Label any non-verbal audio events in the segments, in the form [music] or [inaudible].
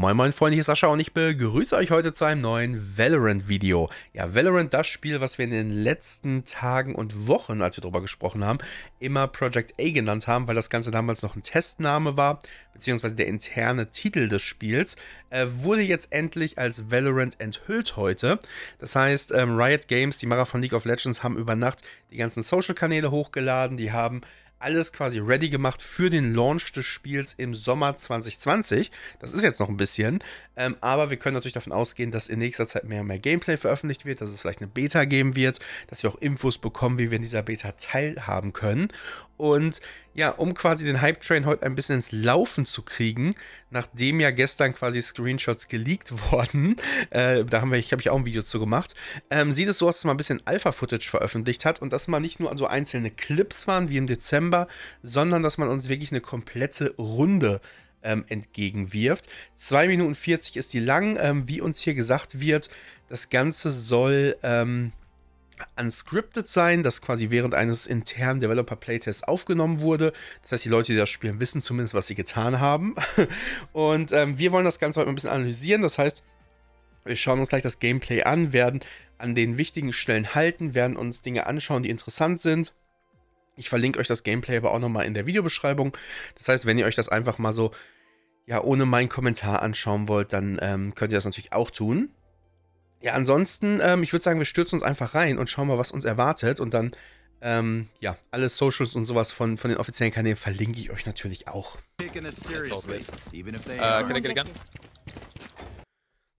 Moin moin Freunde, hier ist Sascha und ich begrüße euch heute zu einem neuen Valorant-Video. Ja, Valorant, das Spiel, was wir in den letzten Tagen und Wochen, als wir darüber gesprochen haben, immer Project A genannt haben, weil das Ganze damals noch ein Testname war, beziehungsweise der interne Titel des Spiels, äh, wurde jetzt endlich als Valorant enthüllt heute. Das heißt, ähm, Riot Games, die Macher von League of Legends, haben über Nacht die ganzen Social-Kanäle hochgeladen, die haben alles quasi ready gemacht für den Launch des Spiels im Sommer 2020. Das ist jetzt noch ein bisschen, ähm, aber wir können natürlich davon ausgehen, dass in nächster Zeit mehr und mehr Gameplay veröffentlicht wird, dass es vielleicht eine Beta geben wird, dass wir auch Infos bekommen, wie wir in dieser Beta teilhaben können. Und ja, um quasi den Hype-Train heute ein bisschen ins Laufen zu kriegen, nachdem ja gestern quasi Screenshots geleakt [laughs] wurden, äh, da haben wir, ich habe ich auch ein Video zu gemacht, ähm, sieht es so aus, dass man ein bisschen Alpha-Footage veröffentlicht hat und dass man nicht nur so einzelne Clips waren wie im Dezember, November, sondern dass man uns wirklich eine komplette Runde ähm, entgegenwirft. 2 Minuten 40 ist die lang. Ähm, wie uns hier gesagt wird, das Ganze soll ähm, unscripted sein, das quasi während eines internen Developer Playtests aufgenommen wurde. Das heißt, die Leute, die das spielen, wissen zumindest, was sie getan haben. [laughs] Und ähm, wir wollen das Ganze heute mal ein bisschen analysieren. Das heißt, wir schauen uns gleich das Gameplay an, werden an den wichtigen Stellen halten, werden uns Dinge anschauen, die interessant sind ich verlinke euch das Gameplay aber auch nochmal in der Videobeschreibung. Das heißt, wenn ihr euch das einfach mal so, ja, ohne meinen Kommentar anschauen wollt, dann ähm, könnt ihr das natürlich auch tun. Ja, ansonsten, ähm, ich würde sagen, wir stürzen uns einfach rein und schauen mal, was uns erwartet. Und dann, ähm, ja, alle Socials und sowas von, von den offiziellen Kanälen verlinke ich euch natürlich auch. Äh, can I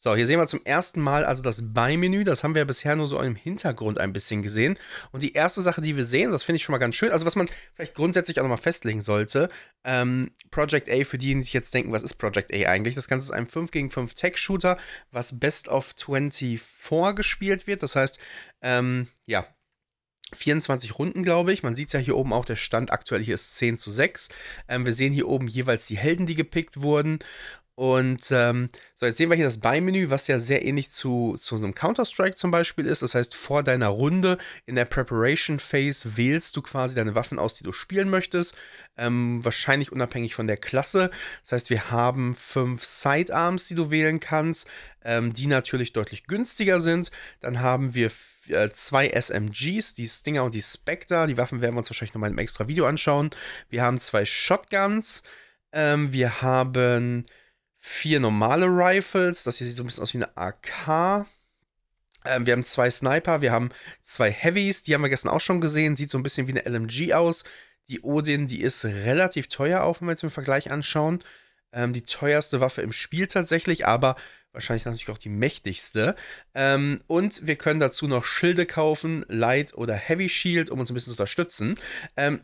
so, hier sehen wir zum ersten Mal also das Beimenü. Das haben wir bisher nur so im Hintergrund ein bisschen gesehen. Und die erste Sache, die wir sehen, das finde ich schon mal ganz schön, also was man vielleicht grundsätzlich auch nochmal festlegen sollte, ähm, Project A, für diejenigen, die sich jetzt denken, was ist Project A eigentlich? Das Ganze ist ein 5 gegen 5 Tech-Shooter, was Best of 24 gespielt wird. Das heißt, ähm, ja, 24 Runden, glaube ich. Man sieht es ja hier oben auch, der Stand aktuell hier ist 10 zu 6. Ähm, wir sehen hier oben jeweils die Helden, die gepickt wurden. Und ähm, so, jetzt sehen wir hier das Beimenü, was ja sehr ähnlich zu, zu einem Counter-Strike zum Beispiel ist. Das heißt, vor deiner Runde in der Preparation Phase wählst du quasi deine Waffen aus, die du spielen möchtest. Ähm, wahrscheinlich unabhängig von der Klasse. Das heißt, wir haben fünf Sidearms, die du wählen kannst, ähm, die natürlich deutlich günstiger sind. Dann haben wir äh, zwei SMGs, die Stinger und die Spectre. Die Waffen werden wir uns wahrscheinlich nochmal in einem extra Video anschauen. Wir haben zwei Shotguns. Ähm, wir haben vier normale Rifles. Das hier sieht so ein bisschen aus wie eine AK. Ähm, wir haben zwei Sniper, wir haben zwei Heavies, die haben wir gestern auch schon gesehen. Sieht so ein bisschen wie eine LMG aus. Die Odin, die ist relativ teuer, auch wenn wir jetzt den Vergleich anschauen. Ähm, die teuerste Waffe im Spiel tatsächlich, aber wahrscheinlich natürlich auch die mächtigste. Ähm, und wir können dazu noch Schilde kaufen, Light oder Heavy Shield, um uns ein bisschen zu unterstützen. Ähm,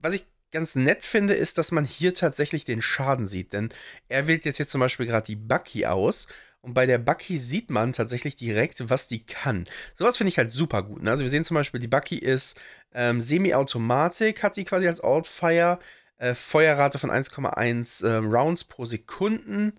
was ich ganz nett finde, ist, dass man hier tatsächlich den Schaden sieht. Denn er wählt jetzt hier zum Beispiel gerade die Bucky aus. Und bei der Bucky sieht man tatsächlich direkt, was die kann. Sowas finde ich halt super gut. Ne? Also wir sehen zum Beispiel, die Bucky ist ähm, Semi-Automatik, hat sie quasi als Outfire, äh, Feuerrate von 1,1 äh, Rounds pro Sekunden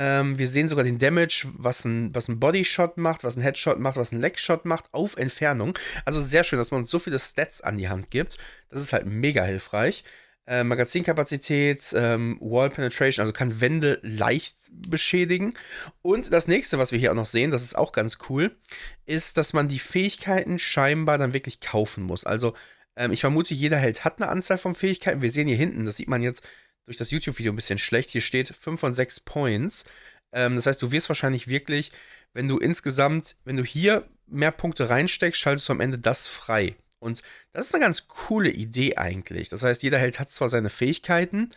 ähm, wir sehen sogar den Damage, was ein, was ein Bodyshot macht, was ein Headshot macht, was ein Legshot macht, auf Entfernung. Also sehr schön, dass man uns so viele Stats an die Hand gibt. Das ist halt mega hilfreich. Äh, Magazinkapazität, ähm, Wall Penetration, also kann Wände leicht beschädigen. Und das nächste, was wir hier auch noch sehen, das ist auch ganz cool, ist, dass man die Fähigkeiten scheinbar dann wirklich kaufen muss. Also ähm, ich vermute, jeder Held hat eine Anzahl von Fähigkeiten. Wir sehen hier hinten, das sieht man jetzt durch das YouTube-Video ein bisschen schlecht. Hier steht 5 von 6 Points. Ähm, das heißt, du wirst wahrscheinlich wirklich, wenn du insgesamt, wenn du hier mehr Punkte reinsteckst, schaltest du am Ende das frei. Und das ist eine ganz coole Idee eigentlich. Das heißt, jeder Held hat zwar seine Fähigkeiten,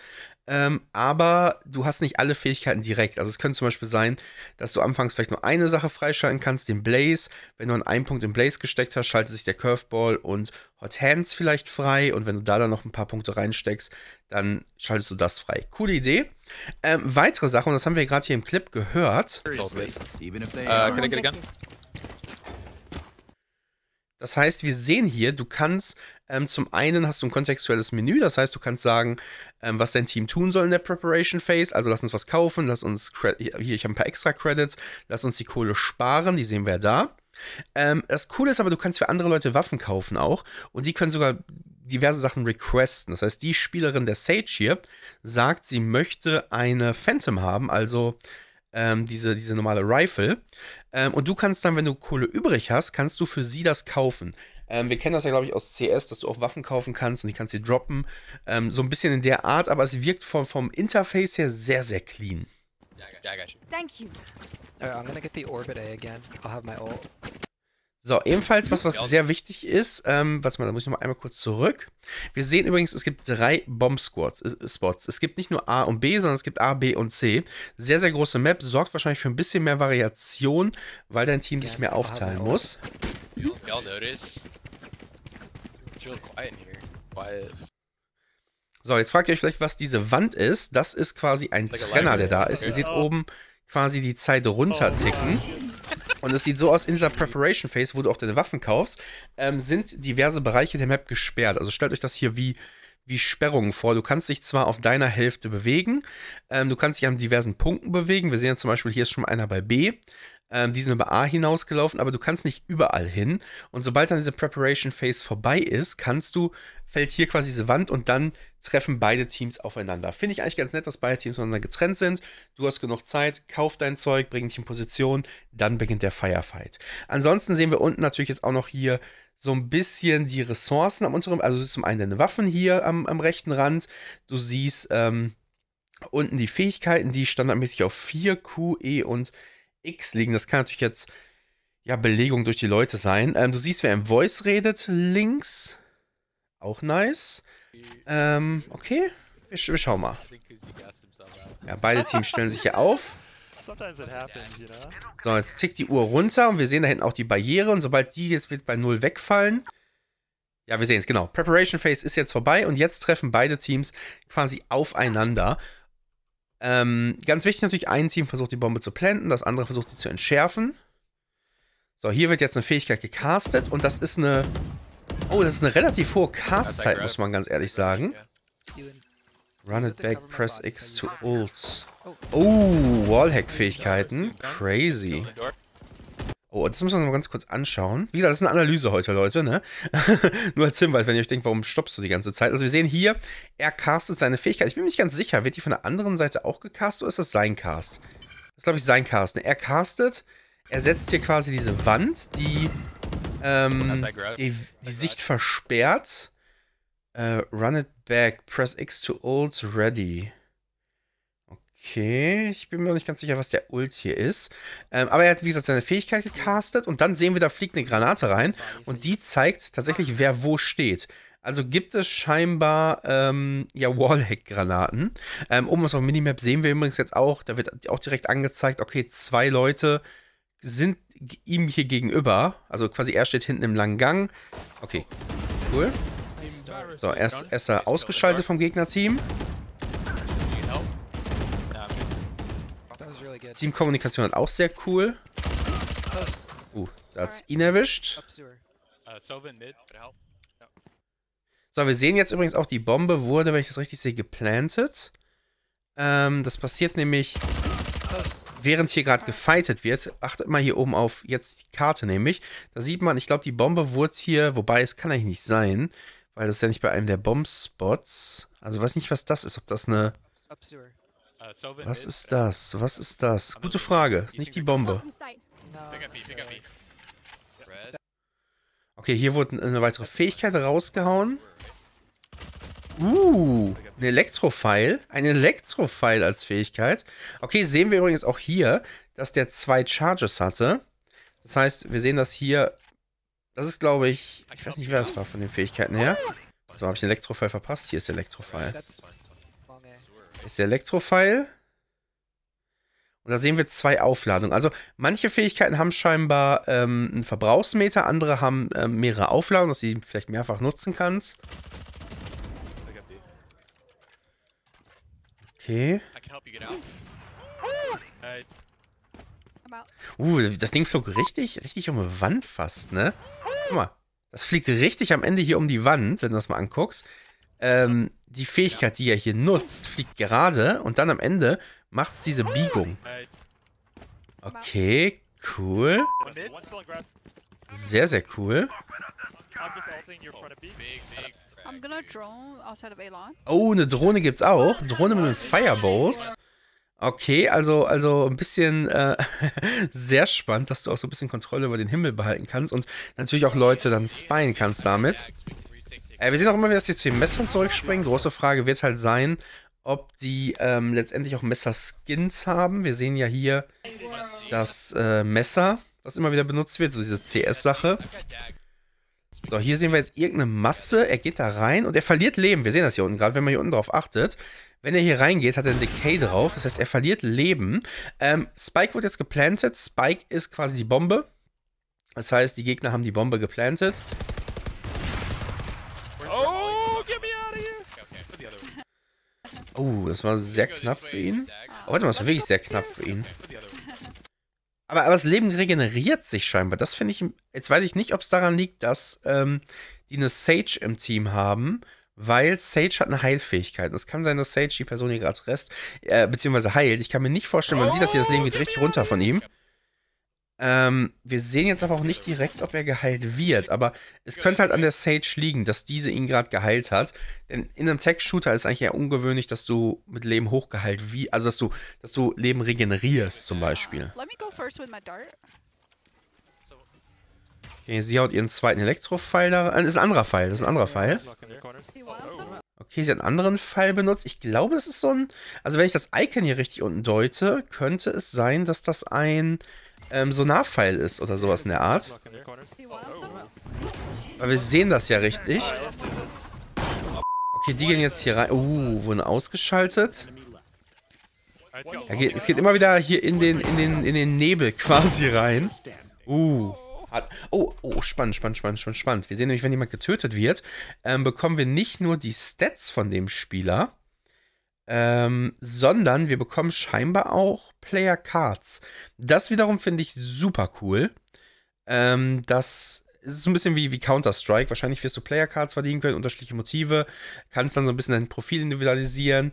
ähm, aber du hast nicht alle Fähigkeiten direkt. Also es könnte zum Beispiel sein, dass du anfangs vielleicht nur eine Sache freischalten kannst, den Blaze. Wenn du an einem Punkt den Blaze gesteckt hast, schaltet sich der Curveball und Hot Hands vielleicht frei. Und wenn du da dann noch ein paar Punkte reinsteckst, dann schaltest du das frei. Coole Idee. Ähm, weitere Sache, und das haben wir gerade hier im Clip gehört. Uh, can I get a das heißt, wir sehen hier, du kannst ähm, zum einen hast du ein kontextuelles Menü, das heißt, du kannst sagen, ähm, was dein Team tun soll in der Preparation Phase. Also lass uns was kaufen, lass uns, hier, ich habe ein paar extra Credits, lass uns die Kohle sparen, die sehen wir ja da. Ähm, das Coole ist aber, du kannst für andere Leute Waffen kaufen auch und die können sogar diverse Sachen requesten. Das heißt, die Spielerin der Sage hier sagt, sie möchte eine Phantom haben, also ähm, diese, diese normale Rifle. Ähm, und du kannst dann, wenn du Kohle übrig hast, kannst du für sie das kaufen. Ähm, wir kennen das ja, glaube ich, aus CS, dass du auch Waffen kaufen kannst und die kannst du droppen. Ähm, so ein bisschen in der Art, aber es wirkt vom, vom Interface her sehr, sehr clean. Ja, I got you. Thank you. Alright, I'm gonna get the orbit A again. I'll have my ult. So, ebenfalls was, was sehr wichtig ist, ähm, warte mal, da muss ich noch einmal kurz zurück. Wir sehen übrigens, es gibt drei Bomb-Spots. Äh, äh, es gibt nicht nur A und B, sondern es gibt A, B und C. Sehr, sehr große Map, sorgt wahrscheinlich für ein bisschen mehr Variation, weil dein Team sich mehr aufteilen muss. Y'all so, jetzt fragt ihr euch vielleicht, was diese Wand ist. Das ist quasi ein Trenner, der da ist. Ihr seht oben quasi die Zeit oh, runterticken. Und es sieht so aus, in dieser Preparation Phase, wo du auch deine Waffen kaufst, ähm, sind diverse Bereiche der Map gesperrt. Also stellt euch das hier wie, wie Sperrungen vor. Du kannst dich zwar auf deiner Hälfte bewegen, ähm, du kannst dich an diversen Punkten bewegen. Wir sehen zum Beispiel, hier ist schon einer bei B. Ähm, die sind über A hinausgelaufen, aber du kannst nicht überall hin. Und sobald dann diese Preparation Phase vorbei ist, kannst du, fällt hier quasi diese Wand und dann treffen beide Teams aufeinander. Finde ich eigentlich ganz nett, dass beide Teams voneinander getrennt sind. Du hast genug Zeit, kauf dein Zeug, bring dich in Position, dann beginnt der Firefight. Ansonsten sehen wir unten natürlich jetzt auch noch hier so ein bisschen die Ressourcen am unteren, also zum einen deine Waffen hier am, am rechten Rand. Du siehst ähm, unten die Fähigkeiten, die standardmäßig auf 4 Q, E und X liegen. Das kann natürlich jetzt ja Belegung durch die Leute sein. Ähm, du siehst, wer im Voice redet, links. Auch nice. Ähm, okay. Wir, sch wir schauen mal. Ja, beide Teams stellen sich hier auf. So, jetzt tickt die Uhr runter und wir sehen da hinten auch die Barriere. Und sobald die jetzt wird bei null wegfallen. Ja, wir sehen es, genau. Preparation Phase ist jetzt vorbei und jetzt treffen beide Teams quasi aufeinander. Ähm, ganz wichtig natürlich, ein Team versucht die Bombe zu planten, das andere versucht sie zu entschärfen. So, hier wird jetzt eine Fähigkeit gecastet und das ist eine... Oh, das ist eine relativ hohe Castzeit, muss man ganz ehrlich sagen. Run it back, press X to ult. Oh, Wallhack-Fähigkeiten. Crazy. Oh, das müssen wir uns mal ganz kurz anschauen. Wie gesagt, das ist eine Analyse heute, Leute, ne? [laughs] Nur als Hinweis, wenn ihr euch denkt, warum stoppst du die ganze Zeit? Also wir sehen hier, er castet seine Fähigkeit. Ich bin mir nicht ganz sicher, wird die von der anderen Seite auch gecastet oder ist das sein Cast? Das ist, glaube ich, sein Cast. Ne? Er castet, er setzt hier quasi diese Wand, die ähm, die, die Sicht versperrt. Uh, run it back, press X to ult, ready. Okay, ich bin mir noch nicht ganz sicher, was der Ult hier ist. Ähm, aber er hat, wie gesagt, seine Fähigkeit gecastet und dann sehen wir, da fliegt eine Granate rein und die zeigt tatsächlich, wer wo steht. Also gibt es scheinbar ähm, ja, Wallhack-Granaten. Ähm, oben auf der Minimap sehen wir übrigens jetzt auch, da wird auch direkt angezeigt, okay, zwei Leute sind ihm hier gegenüber. Also quasi er steht hinten im langen Gang. Okay, cool. So, er ist er ausgeschaltet vom Gegnerteam. Teamkommunikation hat auch sehr cool. Uh, da hat's ihn erwischt. Äh, so, wir sehen jetzt übrigens auch, die Bombe wurde, wenn ich das richtig sehe, geplantet. Ähm, das passiert nämlich, während hier gerade gefightet wird. Achtet mal hier oben auf jetzt die Karte nämlich. Da sieht man, ich glaube, die Bombe wurde hier, wobei es kann eigentlich nicht sein, weil das ist ja nicht bei einem der Bombspots. Also weiß nicht, was das ist, ob das eine... Äh, äh, Was ist das? Was ist das? Gute Frage. Ist nicht die Bombe. Okay, hier wurde eine weitere Fähigkeit rausgehauen. Uh, ein Elektrofeil. Ein Elektrofeil als Fähigkeit. Okay, sehen wir übrigens auch hier, dass der zwei Charges hatte. Das heißt, wir sehen das hier. Das ist, glaube ich, ich weiß nicht, wer das war von den Fähigkeiten her. So, habe ich den Elektrofeil verpasst. Hier ist der Elektrofeil ist der Elektrofile. Und da sehen wir zwei Aufladungen. Also manche Fähigkeiten haben scheinbar ähm, einen Verbrauchsmeter, andere haben ähm, mehrere Aufladungen, dass du sie vielleicht mehrfach nutzen kannst. Okay. Uh, das Ding flog richtig, richtig um die Wand fast, ne? Guck mal, das fliegt richtig am Ende hier um die Wand, wenn du das mal anguckst. Ähm, die Fähigkeit, die er hier nutzt, fliegt gerade und dann am Ende macht es diese Biegung. Okay, cool. Sehr, sehr cool. Oh, eine Drohne gibt's auch. Drohne mit einem Firebolt. Okay, also, also ein bisschen äh, [laughs] sehr spannend, dass du auch so ein bisschen Kontrolle über den Himmel behalten kannst und natürlich auch Leute dann spyen kannst damit. Äh, wir sehen auch immer wieder, dass die zu den Messern zurückspringen. Große Frage wird halt sein, ob die ähm, letztendlich auch Messerskins haben. Wir sehen ja hier das äh, Messer, was immer wieder benutzt wird, so diese CS-Sache. So, hier sehen wir jetzt irgendeine Masse. Er geht da rein und er verliert Leben. Wir sehen das hier unten gerade, wenn man hier unten drauf achtet. Wenn er hier reingeht, hat er einen Decay drauf. Das heißt, er verliert Leben. Ähm, Spike wird jetzt geplantet. Spike ist quasi die Bombe. Das heißt, die Gegner haben die Bombe geplantet. Oh, das war sehr knapp für ihn. Oh, warte mal, das war wirklich sehr knapp für ihn. Aber, aber das Leben regeneriert sich scheinbar. Das finde ich. Jetzt weiß ich nicht, ob es daran liegt, dass ähm, die eine Sage im Team haben, weil Sage hat eine Heilfähigkeit. Und es kann sein, dass Sage die Person hier gerade rest, äh, beziehungsweise heilt. Ich kann mir nicht vorstellen, man sieht das hier, das Leben geht richtig runter von ihm. Ähm, wir sehen jetzt aber auch nicht direkt, ob er geheilt wird, aber es könnte halt an der Sage liegen, dass diese ihn gerade geheilt hat. Denn in einem Tech-Shooter ist es eigentlich eher ungewöhnlich, dass du mit Leben hochgeheilt wie, also dass du, dass du Leben regenerierst zum Beispiel. Okay, sie haut ihren zweiten Elektro-Pfeil da rein. Das Ist ein anderer Pfeil, das ist ein anderer Pfeil. Oh. Okay, sie hat einen anderen Pfeil benutzt. Ich glaube, das ist so ein. Also, wenn ich das Icon hier richtig unten deute, könnte es sein, dass das ein ähm, Sonarpfeil ist oder sowas in der Art. Weil wir sehen das ja richtig. Okay, die gehen jetzt hier rein. Uh, wurden ausgeschaltet. Ja, geht, es geht immer wieder hier in den, in den, in den Nebel [laughs] quasi rein. Uh. Oh, oh, spannend, spannend, spannend, spannend, spannend. Wir sehen nämlich, wenn jemand getötet wird, ähm, bekommen wir nicht nur die Stats von dem Spieler, ähm, sondern wir bekommen scheinbar auch Player Cards. Das wiederum finde ich super cool. Ähm, das ist so ein bisschen wie, wie Counter-Strike. Wahrscheinlich wirst du Player Cards verdienen können, unterschiedliche Motive. Kannst dann so ein bisschen dein Profil individualisieren.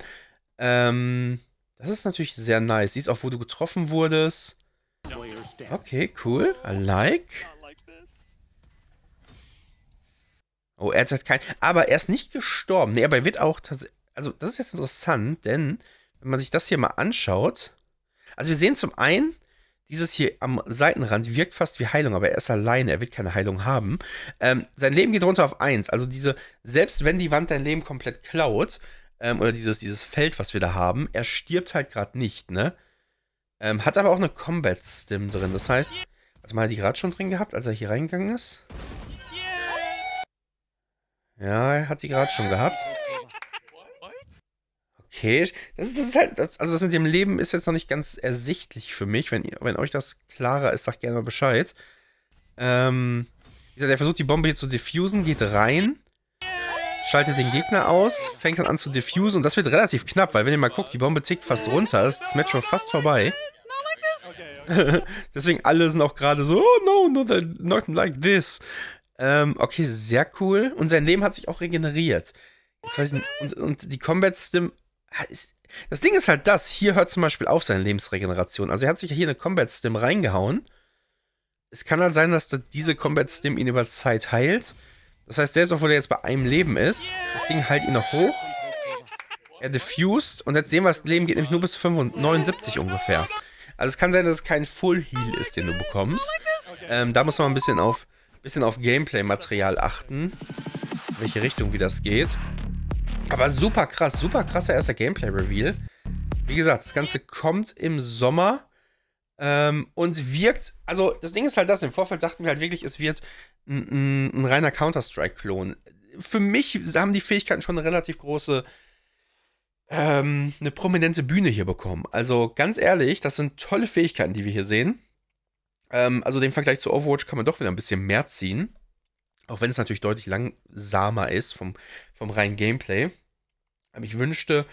Ähm, das ist natürlich sehr nice. Siehst auch, wo du getroffen wurdest. Okay, cool. I like. Oh, er hat halt kein. Aber er ist nicht gestorben. Nee, aber er wird auch tatsächlich also das ist jetzt interessant, denn wenn man sich das hier mal anschaut, also wir sehen zum einen, dieses hier am Seitenrand wirkt fast wie Heilung, aber er ist alleine, er wird keine Heilung haben. Ähm, sein Leben geht runter auf 1. Also diese, selbst wenn die Wand dein Leben komplett klaut, ähm, oder dieses, dieses Feld, was wir da haben, er stirbt halt gerade nicht, ne? Ähm, hat aber auch eine Combat-Stim drin. Das heißt, also mal hat die gerade schon drin gehabt, als er hier reingegangen ist? Ja, er hat die gerade schon gehabt okay. Das ist, das ist halt, das, also das mit dem Leben ist jetzt noch nicht ganz ersichtlich für mich. Wenn, wenn euch das klarer ist, sagt gerne mal Bescheid. Ähm, er versucht die Bombe hier zu diffusen, geht rein, schaltet den Gegner aus, fängt dann an zu diffusen und das wird relativ knapp, weil wenn ihr mal guckt, die Bombe tickt fast runter, ist das Match schon fast vorbei. [laughs] Deswegen alle sind auch gerade so, oh no, not, not like this. Ähm, okay, sehr cool. Und sein Leben hat sich auch regeneriert. Nicht, und, und, die Combat System das Ding ist halt das, hier hört zum Beispiel auf seine Lebensregeneration. Also er hat sich ja hier eine Combat Stim reingehauen. Es kann halt sein, dass diese Combat Stim ihn über Zeit heilt. Das heißt, selbst obwohl er jetzt bei einem Leben ist, das Ding heilt ihn noch hoch. Er diffused und jetzt sehen wir, das Leben geht nämlich nur bis 75 ungefähr. Also es kann sein, dass es kein Full Heal ist, den du bekommst. Ähm, da muss man ein bisschen auf, bisschen auf Gameplay-Material achten, In welche Richtung wie das geht. Aber super krass, super krasser erster Gameplay-Reveal. Wie gesagt, das Ganze kommt im Sommer ähm, und wirkt. Also, das Ding ist halt das: Im Vorfeld dachten wir halt wirklich, es wird ein, ein, ein reiner Counter-Strike-Klon. Für mich haben die Fähigkeiten schon eine relativ große, ähm, eine prominente Bühne hier bekommen. Also, ganz ehrlich, das sind tolle Fähigkeiten, die wir hier sehen. Ähm, also, den Vergleich zu Overwatch kann man doch wieder ein bisschen mehr ziehen. Auch wenn es natürlich deutlich langsamer ist vom, vom reinen Gameplay. Aber ich wünschte,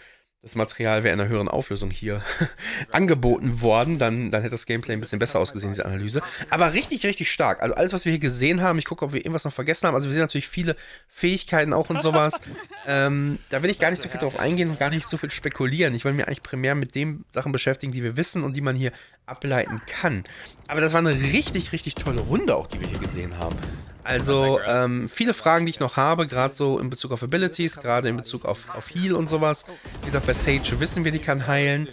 das Material wäre in einer höheren Auflösung hier [laughs] angeboten worden, dann, dann hätte das Gameplay ein bisschen besser ausgesehen, diese Analyse. Aber richtig, richtig stark. Also alles, was wir hier gesehen haben, ich gucke, ob wir irgendwas noch vergessen haben. Also wir sehen natürlich viele Fähigkeiten auch und sowas. [laughs] ähm, da will ich gar nicht so viel drauf eingehen und gar nicht so viel spekulieren. Ich will mich eigentlich primär mit den Sachen beschäftigen, die wir wissen und die man hier ableiten kann. Aber das war eine richtig, richtig tolle Runde auch, die wir hier gesehen haben. Also ähm, viele Fragen, die ich noch habe, gerade so in Bezug auf Abilities, gerade in Bezug auf, auf Heal und sowas. Wie gesagt, bei Sage wissen wir, die kann heilen.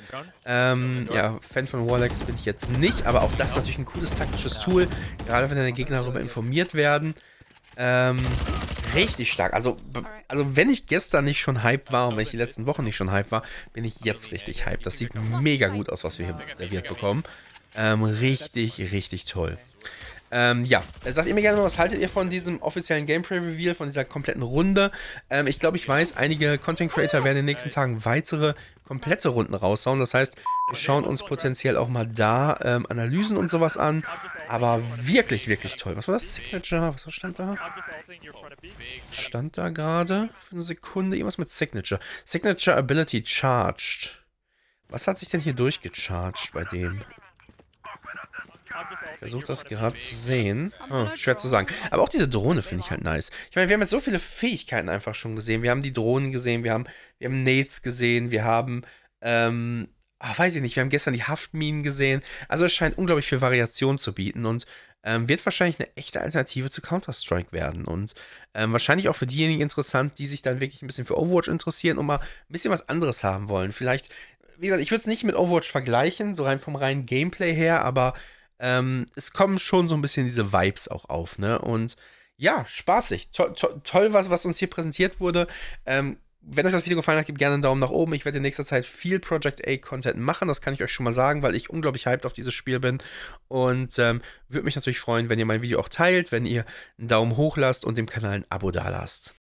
Ähm, ja, Fan von Warlocks bin ich jetzt nicht, aber auch das ist natürlich ein cooles taktisches Tool, gerade wenn deine Gegner darüber informiert werden. Ähm, richtig stark. Also, also wenn ich gestern nicht schon hype war und wenn ich die letzten Wochen nicht schon hype war, bin ich jetzt richtig hype. Das sieht mega gut aus, was wir hier serviert bekommen. Ähm, richtig, richtig toll. Ähm, ja, sagt ihr mir gerne mal, was haltet ihr von diesem offiziellen Gameplay-Reveal, von dieser kompletten Runde? Ähm, ich glaube, ich weiß, einige Content-Creator werden in den nächsten Tagen weitere komplette Runden raushauen. Das heißt, wir schauen uns potenziell auch mal da ähm, Analysen und sowas an. Aber wirklich, wirklich toll. Was war das? Signature? Was stand da? Stand da gerade für eine Sekunde irgendwas mit Signature. Signature Ability Charged. Was hat sich denn hier durchgecharged bei dem? Versucht das gerade zu sehen. Oh, schwer zu sagen. Aber auch diese Drohne finde ich halt nice. Ich meine, wir haben jetzt so viele Fähigkeiten einfach schon gesehen. Wir haben die Drohnen gesehen, wir haben, wir haben Nates gesehen, wir haben, ähm, ach, weiß ich nicht, wir haben gestern die Haftminen gesehen. Also es scheint unglaublich viel Variation zu bieten und ähm, wird wahrscheinlich eine echte Alternative zu Counter-Strike werden und ähm, wahrscheinlich auch für diejenigen interessant, die sich dann wirklich ein bisschen für Overwatch interessieren und mal ein bisschen was anderes haben wollen. Vielleicht, wie gesagt, ich würde es nicht mit Overwatch vergleichen, so rein vom reinen Gameplay her, aber ähm, es kommen schon so ein bisschen diese Vibes auch auf, ne? Und ja, spaßig. To to toll, was, was uns hier präsentiert wurde. Ähm, wenn euch das Video gefallen hat, gebt gerne einen Daumen nach oben. Ich werde in nächster Zeit viel Project A-Content machen, das kann ich euch schon mal sagen, weil ich unglaublich hyped auf dieses Spiel bin. Und ähm, würde mich natürlich freuen, wenn ihr mein Video auch teilt, wenn ihr einen Daumen hoch lasst und dem Kanal ein Abo dalasst.